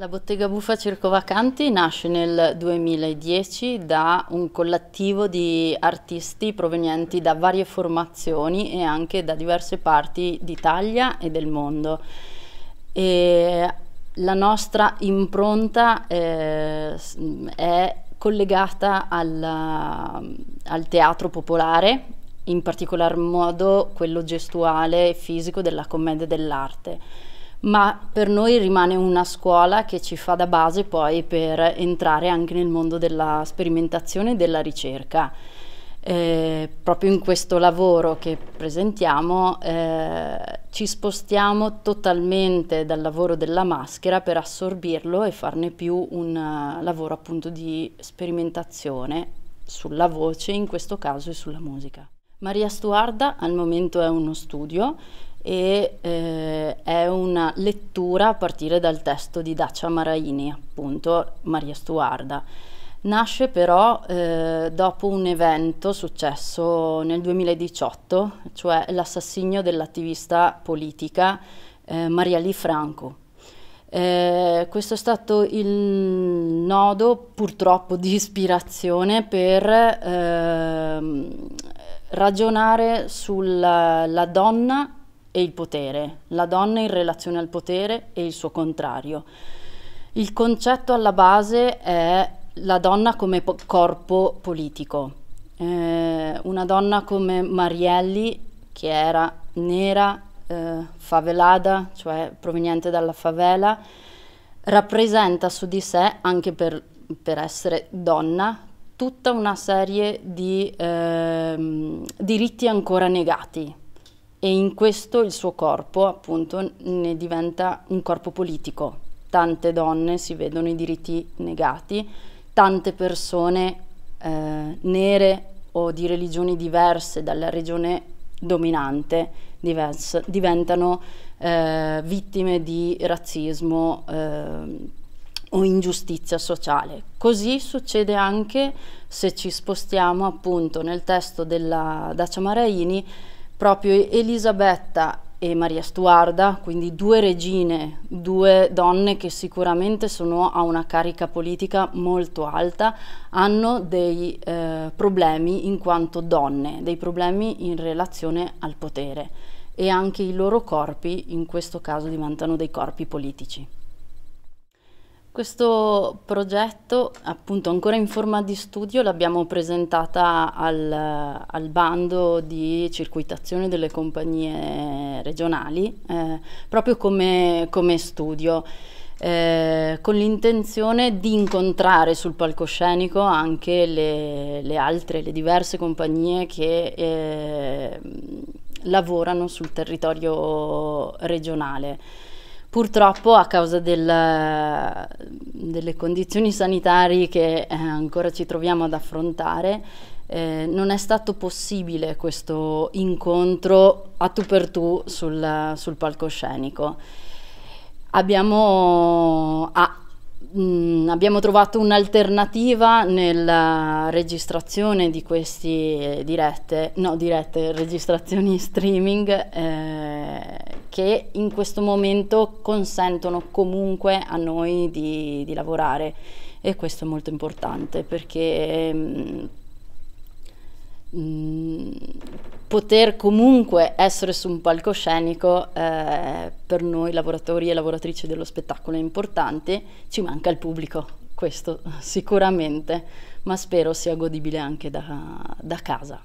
La bottega Buffa Circovacanti nasce nel 2010 da un collettivo di artisti provenienti da varie formazioni e anche da diverse parti d'Italia e del mondo. E la nostra impronta eh, è collegata alla, al teatro popolare, in particolar modo quello gestuale e fisico della commedia dell'arte ma per noi rimane una scuola che ci fa da base poi per entrare anche nel mondo della sperimentazione e della ricerca. Eh, proprio in questo lavoro che presentiamo eh, ci spostiamo totalmente dal lavoro della maschera per assorbirlo e farne più un uh, lavoro appunto di sperimentazione sulla voce, in questo caso e sulla musica. Maria Stuarda al momento è uno studio e eh, lettura a partire dal testo di Dacia Maraini, appunto Maria Stuarda. Nasce però eh, dopo un evento successo nel 2018, cioè l'assassinio dell'attivista politica eh, Maria Lì Franco. Eh, questo è stato il nodo purtroppo di ispirazione per eh, ragionare sulla donna e il potere, la donna in relazione al potere e il suo contrario. Il concetto alla base è la donna come po corpo politico. Eh, una donna come Marielli, che era nera, eh, favelada, cioè proveniente dalla favela, rappresenta su di sé, anche per, per essere donna, tutta una serie di eh, diritti ancora negati e in questo il suo corpo appunto ne diventa un corpo politico. Tante donne si vedono i diritti negati, tante persone eh, nere o di religioni diverse dalla regione dominante diverse, diventano eh, vittime di razzismo eh, o ingiustizia sociale. Così succede anche se ci spostiamo appunto nel testo della Dacia Maraini proprio Elisabetta e Maria Stuarda, quindi due regine, due donne che sicuramente sono a una carica politica molto alta, hanno dei eh, problemi in quanto donne, dei problemi in relazione al potere e anche i loro corpi in questo caso diventano dei corpi politici. Questo progetto, appunto ancora in forma di studio, l'abbiamo presentata al, al, bando di circuitazione delle compagnie regionali, eh, proprio come, come studio, eh, con l'intenzione di incontrare sul palcoscenico anche le, le altre, le diverse compagnie che eh, lavorano sul territorio regionale. Purtroppo a causa del, delle condizioni sanitarie che eh, ancora ci troviamo ad affrontare, eh, non è stato possibile questo incontro a tu per tu sul, sul palcoscenico. Abbiamo, ah, mh, mm, abbiamo trovato un'alternativa nella eh, registrazione di queste eh, dirette, no dirette, registrazioni streaming eh, che in questo momento consentono comunque a noi di, di lavorare e questo è molto importante perché mm, mm, poter comunque essere su un palcoscenico eh, per noi lavoratori e lavoratrici dello spettacolo è importante, ci manca il pubblico, questo sicuramente, ma spero sia godibile anche da, da casa.